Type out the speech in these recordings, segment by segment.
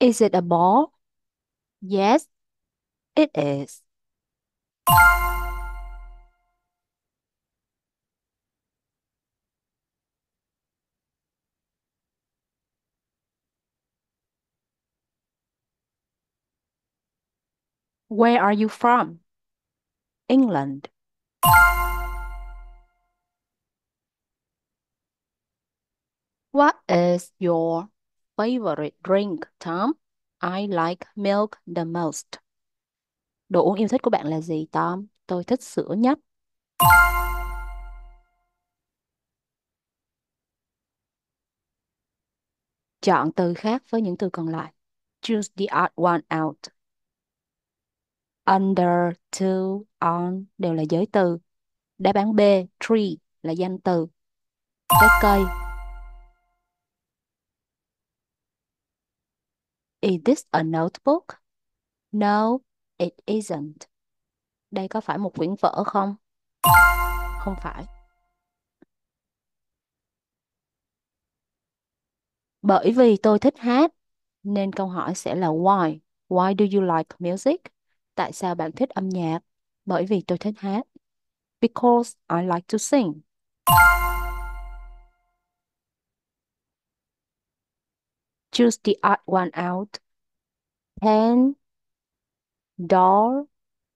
Is it a ball? Yes, it is. Where are you from? England. What is your favorite drink, Tom? I like milk the most. Đồ uống yêu thích của bạn là gì, Tom? Tôi thích sữa nhất. Chọn từ khác với những từ còn lại. Choose the odd one out. Under, to, on đều là giới từ. Đáp án B, tree là danh từ. Cái cây Is this a notebook? No, it isn't. Đây có phải một quyển vở không? Không phải. Bởi vì tôi thích hát, nên câu hỏi sẽ là why? Why do you like music? Tại sao bạn thích âm nhạc? Bởi vì tôi thích hát. Because I like to sing. choose the odd one out. Pen, doll,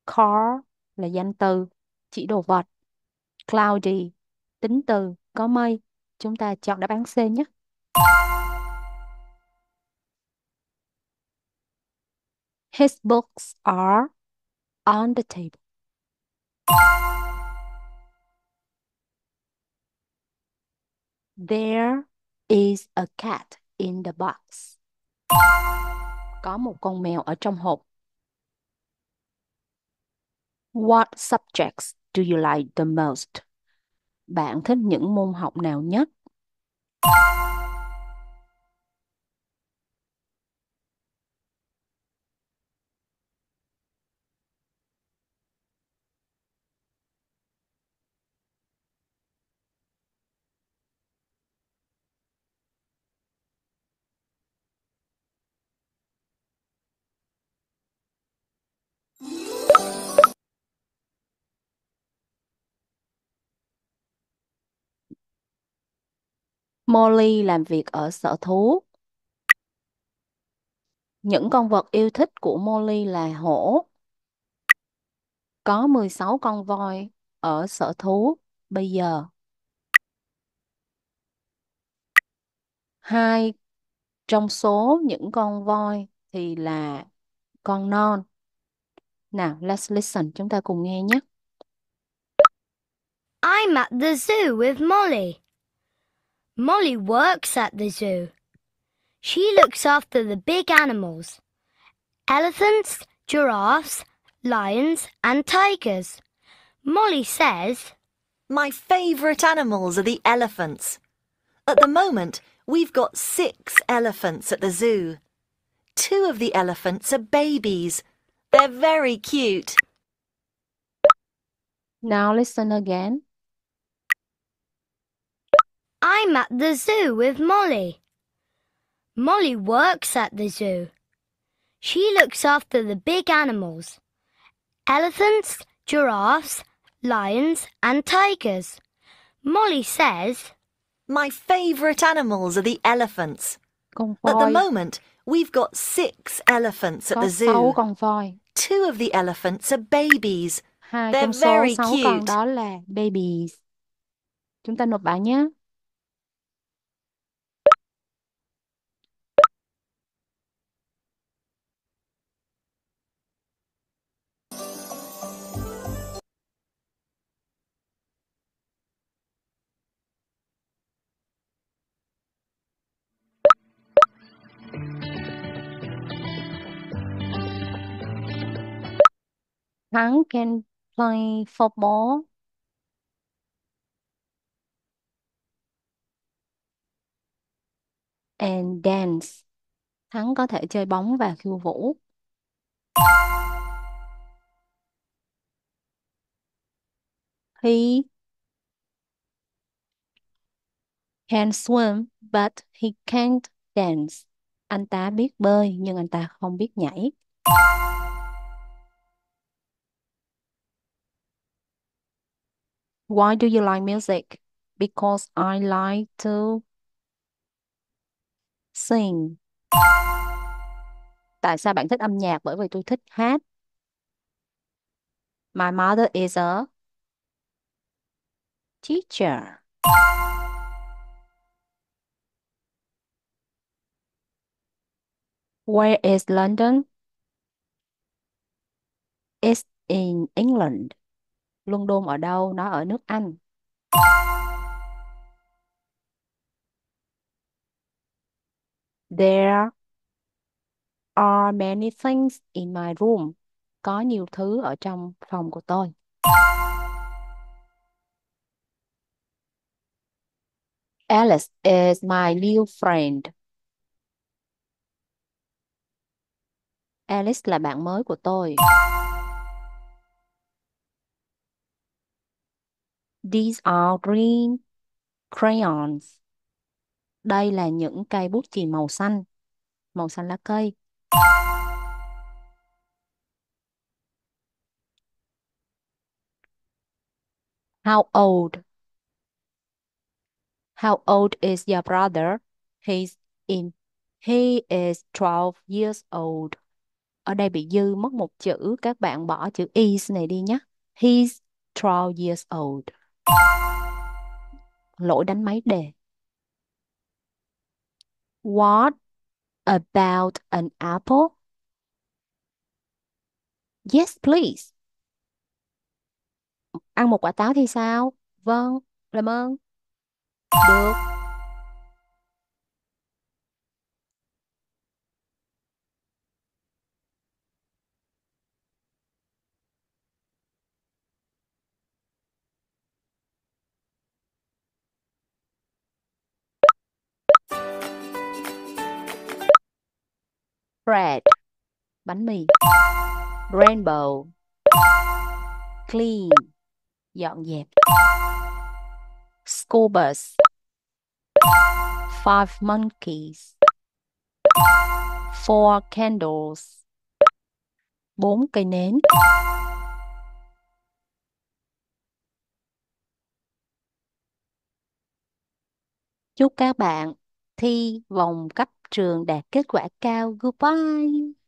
car là danh từ, chỉ đồ vật. Cloudy, tính từ, có mây. Chúng ta chọn đáp án C nhé. His books are on the table. There is a cat in the box. Có một con mèo ở trong hộp. What subjects do you like the most? Bạn thích những môn học nào nhất? Molly làm việc ở sở thú. Những con vật yêu thích của Molly là hổ. Có 16 con voi ở sở thú bây giờ. Hai trong số những con voi thì là con non. Nào, let's listen, chúng ta cùng nghe nhé. I'm at the zoo with Molly. Molly works at the zoo. She looks after the big animals elephants, giraffes, lions, and tigers. Molly says, My favourite animals are the elephants. At the moment, we've got six elephants at the zoo. Two of the elephants are babies. They're very cute. Now listen again. I'm at the zoo with Molly. Molly works at the zoo. She looks after the big animals elephants, giraffes, lions, and tigers. Molly says, My favourite animals are the elephants. At the moment, we've got six elephants at the zoo. Two of the elephants are babies. They're very cute. Babies. Hung can play football. And dance. Thắng có thể chơi bóng và khiêu vũ. He can swim but he can't dance. Anh ta biết bơi nhưng anh ta không biết nhảy. Why do you like music? Because I like to sing. Tại sao bạn thích âm nhạc? Bởi vì tôi thích hát. My mother is a teacher. Where is London? It's in England. London ở đâu? Nó ở nước Anh. There are many things in my room. Có nhiều thứ ở trong phòng của tôi. Alice is my new friend. Alice là bạn mới của tôi. These are green crayons. Đây là những cây bút chì màu xanh, màu xanh lá cây. How old? How old is your brother? He's in. He is 12 years old. Ở đây bị dư mất một chữ, các bạn bỏ chữ is này đi nhé. He's 12 years old lỗi đánh máy đề What about an apple? Yes, please. Ăn một quả táo thì sao? Vâng, làm ơn. Được. bread bánh mì rainbow clean dọn dẹp school bus five monkeys four candles bốn cây nến chúc các bạn thi vòng cách trường đạt kết quả cao. Goodbye!